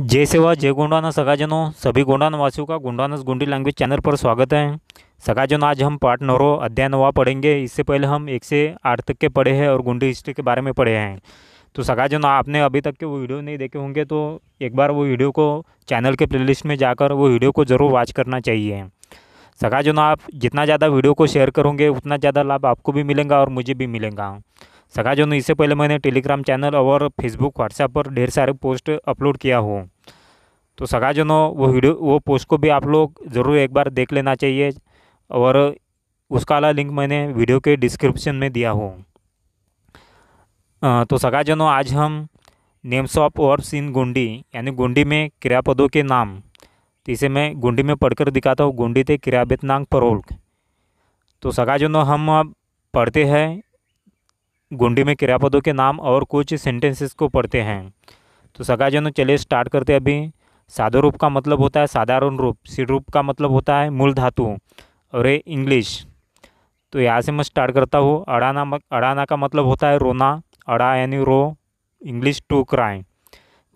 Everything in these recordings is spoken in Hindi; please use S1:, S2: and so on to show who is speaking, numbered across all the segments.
S1: जय सेवा जय गोंडाना सगाजनों सभी गोंडान वासियों का गोंडानस गुंडी लैंग्वेज चैनल पर स्वागत है सगाजन आज हम पार्ट नौ अध्याय नवा पढ़ेंगे इससे पहले हम एक से आठ तक के पढ़े हैं और गुंडी हिस्ट्री के बारे में पढ़े हैं तो सगाजन आपने अभी तक के वो वीडियो नहीं देखे होंगे तो एक बार वो वीडियो को चैनल के प्ले में जाकर वो वीडियो को ज़रूर वॉच करना चाहिए सगाजन आप जितना ज़्यादा वीडियो को शेयर करोगे उतना ज़्यादा लाभ आपको भी मिलेगा और मुझे भी मिलेगा सगा जो इससे पहले मैंने टेलीग्राम चैनल और फेसबुक व्हाट्सएप पर ढेर सारे पोस्ट अपलोड किया हूँ तो सगा जनों वो वीडियो वो पोस्ट को भी आप लोग ज़रूर एक बार देख लेना चाहिए और उसका वाला लिंक मैंने वीडियो के डिस्क्रिप्शन में दिया हूँ तो सगा जनों आज हम names of verbs in Gondi यानी गोंडी में क्रियापदों के नाम तो इसे मैं गुंडी में पढ़कर दिखाता हूँ गोंडी थे क्रियाबेतनांग परोल्क तो सगा जनों हम अब पढ़ते हैं गोंडी में क्रियापदों के नाम और कुछ सेंटेंसेस को पढ़ते हैं तो सगाजनों चलिए स्टार्ट करते हैं अभी साधो रूप का मतलब होता है साधारण रूप सिर रूप का मतलब होता है मूल धातु और ये इंग्लिश तो यहाँ से मैं स्टार्ट करता हूँ अड़ाना अड़ाना का मतलब होता है रोना अड़ा यानी रो इंग्लिश टू क्राई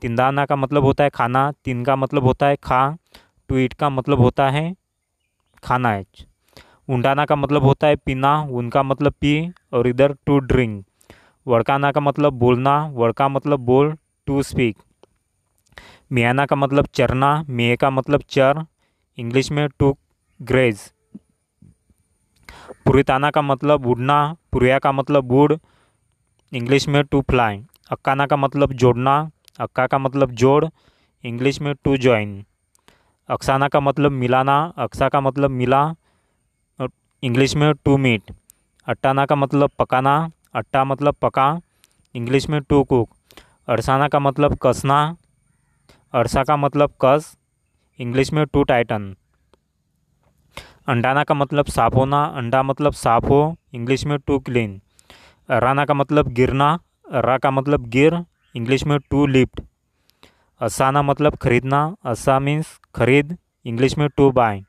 S1: तिंदाना का मतलब होता है खाना तीन का मतलब होता है खा टू ईट का मतलब होता है खाना एच उंडाना का मतलब होता है पीना उनका मतलब पी और इधर टू ड्रिंक वड़काना का मतलब बोलना वड़का मतलब बोल टू स्पीक मियाना का मतलब चरना मे का मतलब चर इंग्लिश में टू ग्रेज पुरिताना का मतलब उड़ना पुरिया का मतलब उड़ इंग्लिश में टू फ्लाई अक्काना का मतलब जोड़ना अक्का का मतलब जोड़ इंग्लिश में टू जॉइन अक्साना का मतलब मिलाना अक्सा का मतलब मिला इंग्लिश में टू मीट अट्टाना का मतलब पकाना अट्टा मतलब पका इंग्लिश में टू कुक अरसाना का मतलब कसना अरसा का मतलब कस इंग्लिश में टू टाइटन अंडाना का मतलब साफ होना अंडा मतलब साफ हो इंग्लिश में टू क्लीन राना का मतलब गिरना रा का मतलब गिर इंग्लिश में टू लिफ्ट असाना मतलब खरीदना असा मीन्स खरीद इंग्लिश में टू बाय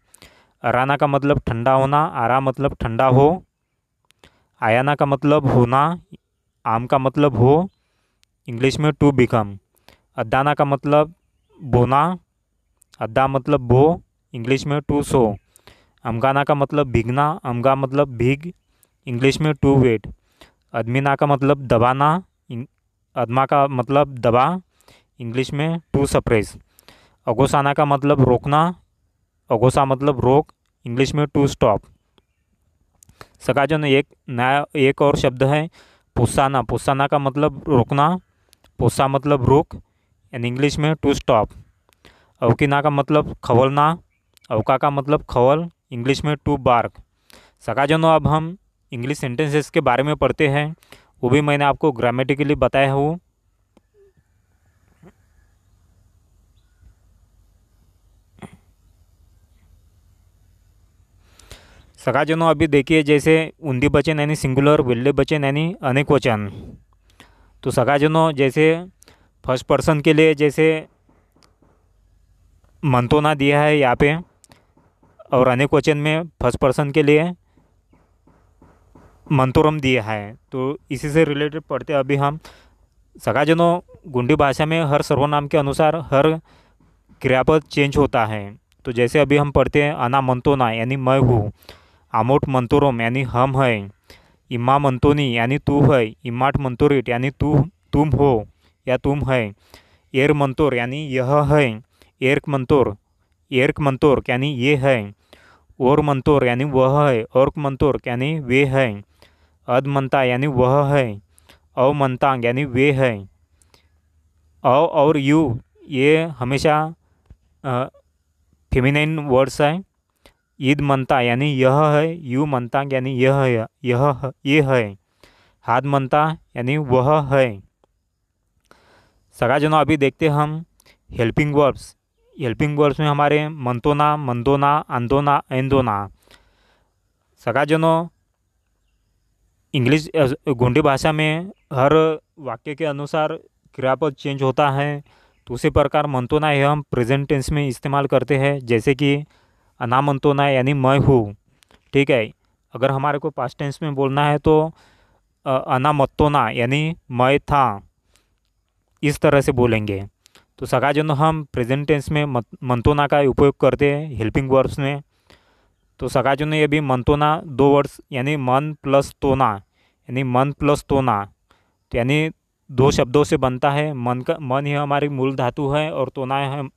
S1: राना का मतलब ठंडा होना आरा मतलब ठंडा हो आयाना का मतलब होना आम का मतलब हो इंग्लिश में टू बिकम अद्दाना का मतलब बोना अद्दा मतलब बो इंग्लिश में टू सो अमगाना का मतलब भिगना अमगा मतलब भीग इंग्लिश में टू वेट अदमिना का मतलब दबाना अदमा का मतलब दबा इंग्लिश में टू सप्रेस अगोसाना का मतलब रोकना अगोसा मतलब रोक इंग्लिश में टू स्टॉप सकाजन एक नया एक और शब्द है पुसाना पुसाना का मतलब रोकना पुसा मतलब रुक एंड इंग्लिश में टू स्टॉप अवकिना का मतलब खवलना अवका का मतलब खवल इंग्लिश में टू बार्क सकाजनों अब हम इंग्लिश सेंटेंसेस के बारे में पढ़ते हैं वो भी मैंने आपको ग्रामेटिकली बताया हूँ सगाजनों अभी देखिए जैसे उंदी वचन यानी सिंगुलर विल्ले बचन यानी अनेक वचन तो सगाजनों जैसे फर्स्ट पर्सन के लिए जैसे मंतोना दिया है यहाँ पे और अनेक वचन में फर्स्ट पर्सन के लिए मंतोरम दिया है तो इसी से रिलेटेड पढ़ते अभी हम सगाजनों गुंडी भाषा में हर सर्वनाम के अनुसार हर क्रियापद चेंज होता है तो जैसे अभी हम पढ़ते हैं अना मंतोना यानी मैं हूँ आमोट मंतोरम यानी हम हैं इम्मा मंतोनी यानी तू है इम्माट मंतोरिट यानी तू तुम हो या तुम है एर मंतोर यानी यह है एर्क मंतोर एर्क मंतोर यानी ये है ओर मंतोर यानी वह है ओर्क मंतोर यानी वे है अद मंता यानी वह है अव मनतांग यानी वे है अव और यू ये हमेशा फेमिनाइन वर्ड्स हैं ईद मनता यानी यह है यू मनता यानी यह है यह ये है हाद मनता यानी वह है सगा जनों अभी देखते हम हेल्पिंग वर्ब्स हेल्पिंग वर्ब्स में हमारे मंतोना मंदोना आंदोना एंदोना सगा जनों इंग्लिश गोंडी भाषा में हर वाक्य के अनुसार क्रियापद चेंज होता है तो उसी प्रकार मंतोना यह हम प्रेजेंट टेंस में इस्तेमाल करते हैं जैसे कि अनामंतोना तो यानी मैं हूँ ठीक है अगर हमारे को पास्ट टेंस में बोलना है तो अनामत्तोना तो यानी मैं था इस तरह से बोलेंगे तो सगा जनों हम प्रेजेंट टेंस में मंतोना का उपयोग करते हैं हेल्पिंग वर्ब्स में तो सगा जनों ये भी मंतोना दो वर्ड्स यानी मन प्लस तोना यानी मन प्लस तोना तो यानी दो शब्दों से बनता है मन का मन यह हमारी मूल धातु है और तोना है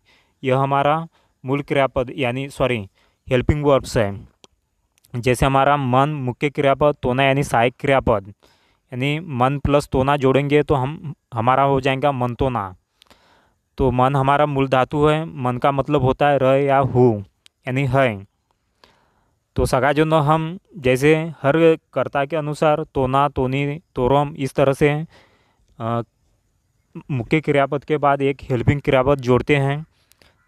S1: यह हमारा मूल क्रियापद यानी सॉरी हेल्पिंग वर्ब्स है जैसे हमारा मन मुख्य क्रियापद तोना यानी सहायक क्रियापद यानी मन प्लस तोना जोड़ेंगे तो हम हमारा हो जाएगा मन तोना तो मन हमारा मूल धातु है मन का मतलब होता है र या हु यानी है तो सगा जो न हम जैसे हर कर्ता के अनुसार तोना तोनी तोरम इस तरह से मुख्य क्रियापद के बाद एक हेल्पिंग क्रियापद जोड़ते हैं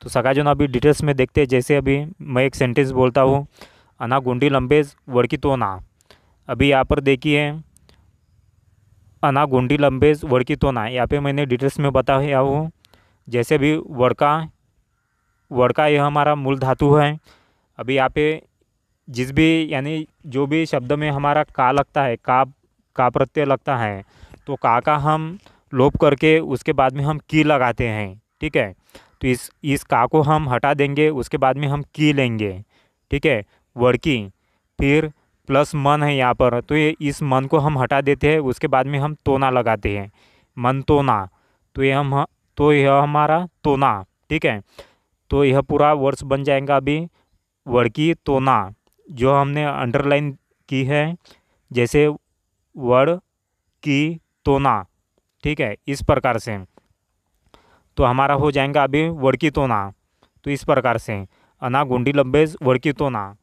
S1: तो सगा जन अभी डिटेल्स में देखते हैं जैसे अभी मैं एक सेंटेंस बोलता हूँ अना गुंडी लंबेज वड़की तो ना अभी यहाँ पर देखिए अना गुंडी लंबेज वड़की तो ना यहाँ पे मैंने डिटेल्स में बताया हूँ जैसे अभी वड़का वड़का यह हमारा मूल धातु है अभी यहाँ पे जिस भी यानी जो भी शब्द में हमारा का लगता है का का प्रत्यय लगता है तो का का हम लोप करके उसके बाद में हम की लगाते हैं ठीक है तो इस इस का को हम हटा देंगे उसके बाद में हम की लेंगे ठीक है वर्की की फिर प्लस मन है यहाँ पर तो ये इस मन को हम हटा देते हैं उसके बाद में हम तोना लगाते हैं मन तोना तो ये हम तो यह हमारा तोना ठीक है तो यह पूरा वर्ड्स बन जाएगा अभी वर्की की तोना जो हमने अंडरलाइन की है जैसे वर्ड की तोना ठीक है इस प्रकार से तो हमारा हो जाएगा अभी वड़की तोना तो इस प्रकार से अना गुंडी लंबेज वड़की तोना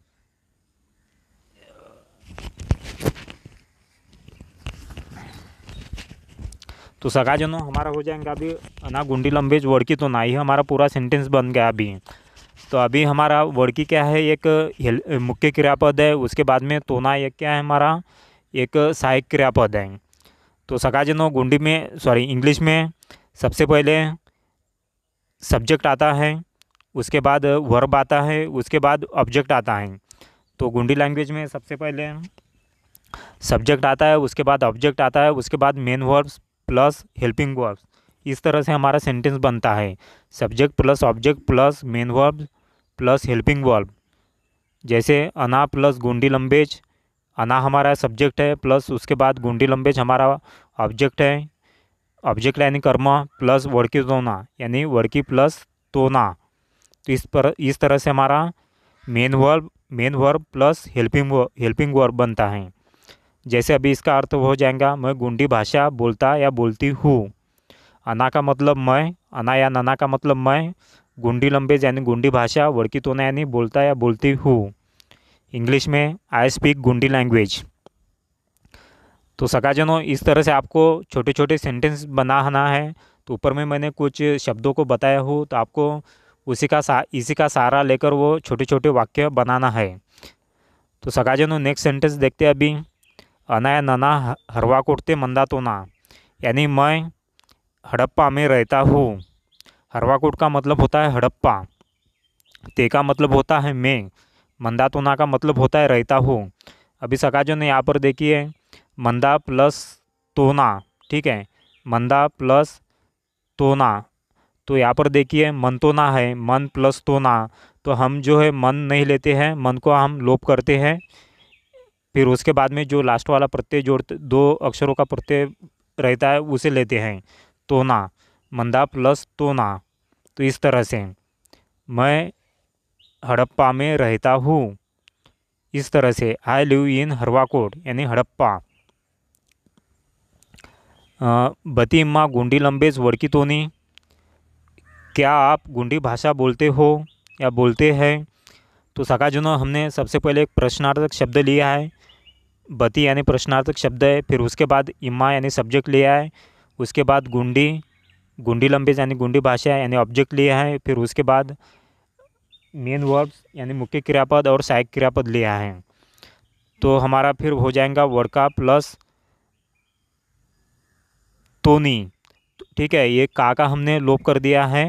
S1: तो सगा जनों हमारा हो जाएगा अभी अना गुंडी लंबेज वड़की तो ना ही हमारा पूरा सेंटेंस बन गया अभी तो अभी हमारा वड़की क्या है एक मुख्य क्रियापद है उसके बाद में तोना एक क्या है हमारा एक सहायक क्रियापद है तो सगा जनों गुंडी में सॉरी इंग्लिश में सबसे पहले सब्जेक्ट आता है उसके बाद वर्ब आता है उसके बाद ऑब्जेक्ट आता है तो गुंडी लैंग्वेज में सबसे पहले सब्जेक्ट आता है उसके बाद ऑब्जेक्ट आता है उसके बाद main verbs plus helping verbs इस तरह से हमारा सेंटेंस बनता है subject plus object plus main verb plus helping verb जैसे अना प्लस गुंडी लम्बेज अना हमारा सब्जेक्ट है प्लस उसके बाद गुंडी लम्बेज हमारा ऑब्जेक्ट है ऑब्जेक्ट यानी कर्म प्लस वर्की तोना यानी वर्की प्लस तोना तो इस पर इस तरह से हमारा main verb main verb plus helping verb helping verb बनता है जैसे अभी इसका अर्थ हो जाएगा मैं गुंडी भाषा बोलता या बोलती हूँ अना का मतलब मैं अना या नना का मतलब मैं गुंडी लंबे यानी गुंडी भाषा वर्की तोना यानी बोलता या बोलती हूँ इंग्लिश में आई स्पीक गुंडी लैंग्वेज तो सगाजनों इस तरह से आपको छोटे छोटे सेंटेंस बनाना है तो ऊपर में मैंने कुछ शब्दों को बताया हूँ तो आपको उसी का सा इसी का सहारा लेकर वो छोटे छोटे वाक्य बनाना है तो सगाजनों नेक्स्ट सेंटेंस देखते हैं अभी अनाया नना हरवा कोटते मंदा तो ना यानी मैं हड़प्पा में रहता हूँ हरवाकोट का मतलब होता है हड़प्पा ते का मतलब होता है मैं मंदातोना का मतलब होता है रहता हूँ अभी सकाजो ने यहाँ पर देखिए मंदा प्लस तोना ठीक है मंदा प्लस तोना तो यहाँ पर देखिए मन तोना है मन प्लस तोना तो हम जो है मन नहीं लेते हैं मन को हम लोप करते हैं फिर उसके बाद में जो लास्ट वाला प्रत्यय जोड़ते दो अक्षरों का प्रत्यय रहता है उसे लेते हैं तोना मंदा प्लस तोना तो इस तरह से मैं हड़प्पा में रहता हूँ इस तरह से आई लिव इन हरवाकोट यानी हड़प्पा बतीम्मा गुंडी लंबेज तोनी क्या आप गुंडी भाषा बोलते हो या बोलते हैं तो जुनो हमने सबसे पहले एक प्रश्नार्थक शब्द लिया है बती यानी प्रश्नार्थक शब्द है फिर उसके बाद इम्मा यानी सब्जेक्ट लिया है उसके बाद गुंडी गुंडी लंबेज यानी गुंडी भाषा यानी ऑब्जेक्ट लिया है फिर उसके बाद मेन वर्ब्स यानी मुख्य क्रियापद और सहायक क्रियापद लिया है तो हमारा फिर हो जाएगा वर्का प्लस सोनी ठीक है ये का का हमने लोप कर दिया है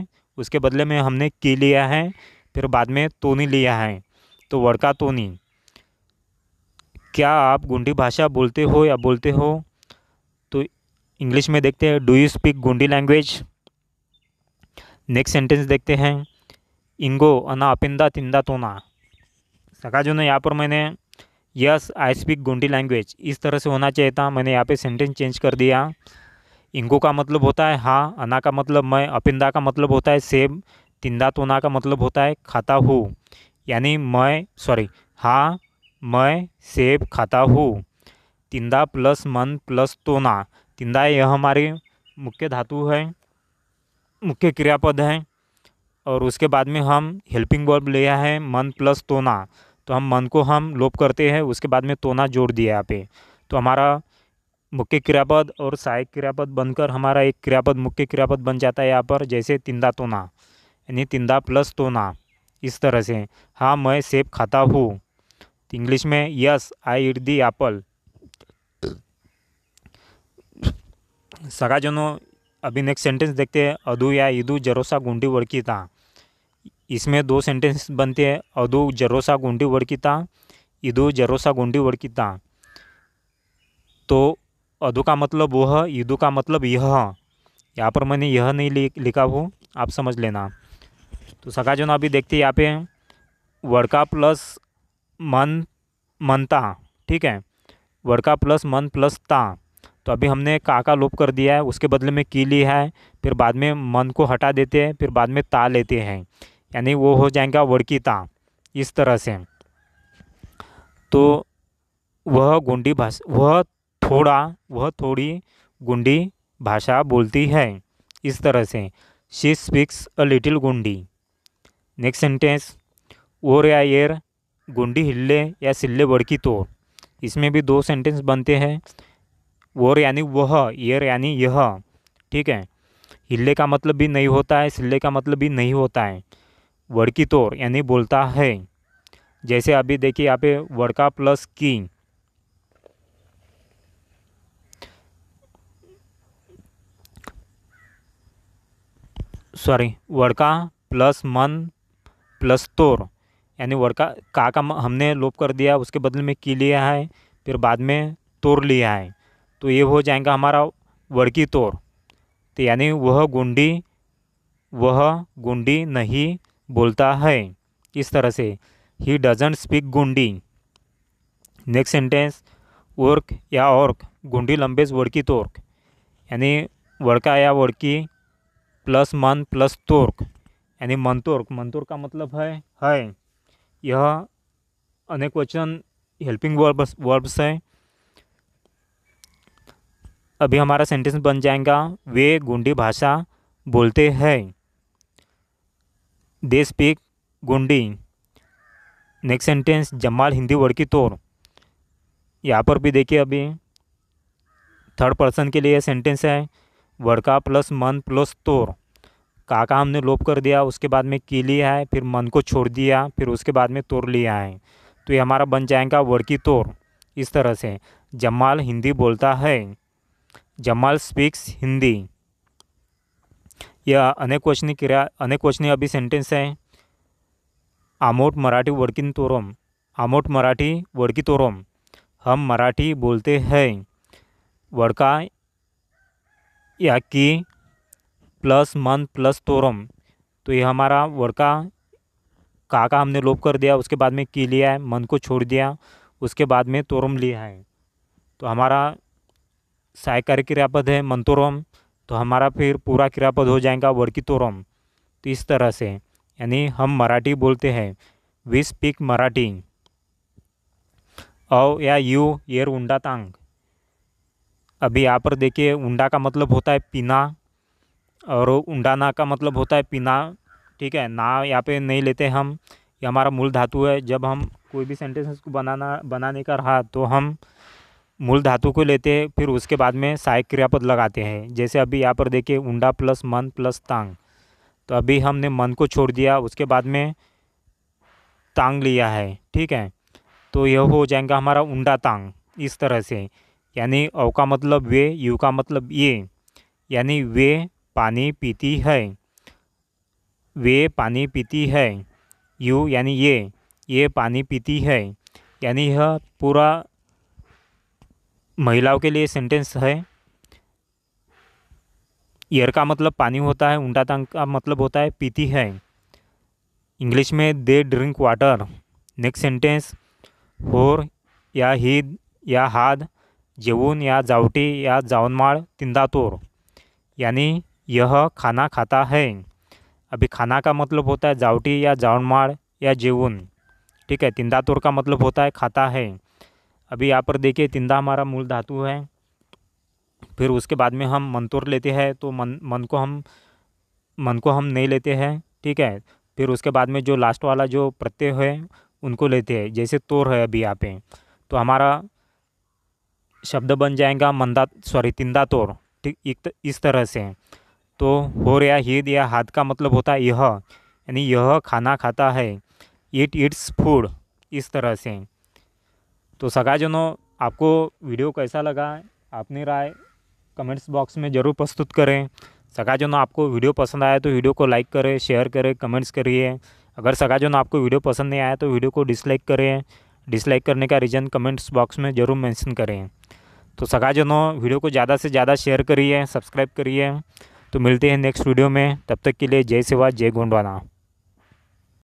S1: उसके बदले में हमने की लिया है फिर बाद में तोनी लिया है तो वड़का तोनी क्या आप गुंडी भाषा बोलते हो या बोलते हो तो इंग्लिश में देखते हैं do you speak Gondi language next sentence देखते हैं इंगो अना अपिंदा तिंदा तोना सका जो ना यहाँ पर मैंने yes I speak Gondi language इस तरह से होना चाहिए था मैंने यहाँ पे सेंटेंस चेंज कर दिया इंगो का मतलब होता है हाँ अना का मतलब मैं अपिंदा का मतलब होता है सेब तिंदा तोना का मतलब होता है खाता हूँ यानी मैं सॉरी हाँ मैं सेब खाता हूँ तिंदा प्लस मन प्लस तोना तिंदा यह हमारी मुख्य धातु है मुख्य क्रियापद है और उसके बाद में हम हेल्पिंग वर्ब लिया है मन प्लस तोना तो हम मन को हम लोप करते हैं उसके बाद में तोना जोड़ दिया यहाँ पे तो हमारा मुख्य क्रियापद और सहायक क्रियापद बनकर हमारा एक क्रियापद मुख्य क्रियापद बन जाता है यहाँ पर जैसे तिंदा तोना यानी तिंदा प्लस तोना इस तरह से हाँ मैं सेब खाता हूँ इंग्लिश में yes I eat the apple सगाजनों अभी नेक्स्ट सेंटेंस देखते हैं अधु या इदू जरोसा गुंडी वड़की था इसमें दो सेंटेंस बनते हैं अधु जरोसा गुंडी वड़की था इधु जरोसा गुंडी था तो अधो का मतलब वह युदो का मतलब यह यहाँ पर मैंने यह नहीं लिखा हो आप समझ लेना तो सका जो ना अभी देखते यहाँ पे वड़का प्लस मन मनता ठीक है वड़का प्लस मन प्लस ता तो अभी हमने का का लोप कर दिया है उसके बदले में की ली है फिर बाद में मन को हटा देते हैं फिर बाद में ता लेते हैं यानी वो हो जाएगा वड़की ता इस तरह से तो वह गोंडी भाषा वह थोड़ा वह थोड़ी गुंडी भाषा बोलती है इस तरह से she speaks a little Gondi next sentence ओर या एर गुंडी हिल्ले या सिल्ले बड़की तो इसमें भी दो सेंटेंस बनते हैं ओर यानी वह एयर यानी यह ठीक है हिल्ले का मतलब भी नहीं होता है सिल्ले का मतलब भी नहीं होता है वड़की तोर यानी बोलता है जैसे अभी देखिए यहाँ पे वड़का प्लस की सॉरी वड़का प्लस मन प्लस तोर यानी वड़का का का हमने लोप कर दिया उसके बदले में की लिया है फिर बाद में तोर लिया है तो ये हो जाएगा हमारा वड़की तोर तो यानी वह गुंडी वह गुंडी नहीं बोलता है इस तरह से he doesn't speak Gondi next sentence वर्क या और गुंडी लंबेज वड़की तोर्क यानी वड़का या वड़की प्लस मन प्लस तुर्क यानी मनतुर्क मनतुर्क का मतलब है है यह अनेक वचन हेल्पिंग वर्ब्स वर्ब्स है अभी हमारा सेंटेंस बन जाएगा वे गुंडी भाषा बोलते हैं they speak Gondi next sentence जमाल हिंदी वर्ड की तौर यहाँ पर भी देखिए अभी थर्ड पर्सन के लिए सेंटेंस है वड़का प्लस मन प्लस तोर काका हमने लोप कर दिया उसके बाद में की लिया है फिर मन को छोड़ दिया फिर उसके बाद में तोड़ लिया है तो ये हमारा बन जाएगा वड़की तोर इस तरह से जमाल हिंदी बोलता है जमाल स्पीक्स हिंदी यह अनेक क्वेश्चन क्रिया अनेक क्वेश्चन अभी सेंटेंस है आमोट मराठी वड़किन तोरम आमोट मराठी वड़की तोरम हम मराठी बोलते हैं वड़का या की प्लस मन प्लस तोरम तो ये हमारा वर्ड का का का हमने लोप कर दिया उसके बाद में की लिया है मन को छोड़ दिया उसके बाद में तोरम लिया है तो हमारा सहायकारी क्रियापद है मंतोरम तो हमारा फिर पूरा क्रियापद हो जाएगा वर्की तोरम तो इस तरह से यानी हम मराठी बोलते हैं वी स्पीक मराठी औ या यू येर उंडा तांग अभी यहाँ पर देखिए उंडा का मतलब होता है पीना और उंडा ना का मतलब होता है पीना ठीक है ना यहाँ पे नहीं लेते हम ये हमारा मूल धातु है जब हम कोई भी सेंटेंस को बनाना बनाने का रहा तो हम मूल धातु को लेते हैं फिर उसके बाद में सहायक क्रियापद लगाते हैं जैसे अभी यहाँ पर देखिए उंडा प्लस मन प्लस तांग तो अभी हमने मन को छोड़ दिया उसके बाद में तांग लिया है ठीक है तो यह हो जाएगा हमारा उंडा तांग इस तरह से यानी अव का मतलब वे यू का मतलब ये यानी वे पानी पीती है वे पानी पीती है यू यानी ये ये पानी पीती है यानी यह पूरा महिलाओं के लिए सेंटेंस है यर का मतलब पानी होता है उल्टा तंग का मतलब होता है पीती है इंग्लिश में they drink water next sentence होर या हिद या हाद जेवन या जावटी या जावनमाल तोर यानी यह खाना खाता है अभी खाना का मतलब होता है जावटी या जावनमाल या जेवन ठीक है तिंदातुर का मतलब होता है खाता है अभी यहाँ पर देखिए तिंदा हमारा मूल धातु है फिर उसके बाद में हम मंतोर लेते हैं तो मन मन को हम मन को हम नहीं लेते हैं ठीक है फिर उसके बाद में जो लास्ट वाला जो प्रत्यय है उनको लेते हैं जैसे तोर है अभी यहाँ पे तो हमारा शब्द बन जाएगा मंदा सॉरी तिंदा तोर ठीक इस तरह से तो होर या हिद या हाथ का मतलब होता है यह यानी यह खाना खाता है इट इट्स फूड इस तरह से तो सगा जनों आपको वीडियो कैसा लगा आपने राय कमेंट्स बॉक्स में ज़रूर प्रस्तुत करें सगा जनों आपको वीडियो पसंद आया तो वीडियो को लाइक करें शेयर करें कमेंट्स करिए अगर सगा जनों आपको वीडियो पसंद नहीं आया तो वीडियो को डिसलाइक करें डिसलाइक करने का रीज़न कमेंट्स बॉक्स में ज़रूर मैंशन करें तो सगाजनों वीडियो को ज़्यादा से ज़्यादा शेयर करिए सब्सक्राइब करिए तो मिलते हैं नेक्स्ट वीडियो में तब तक के लिए जय सेवा जय गोंडवाना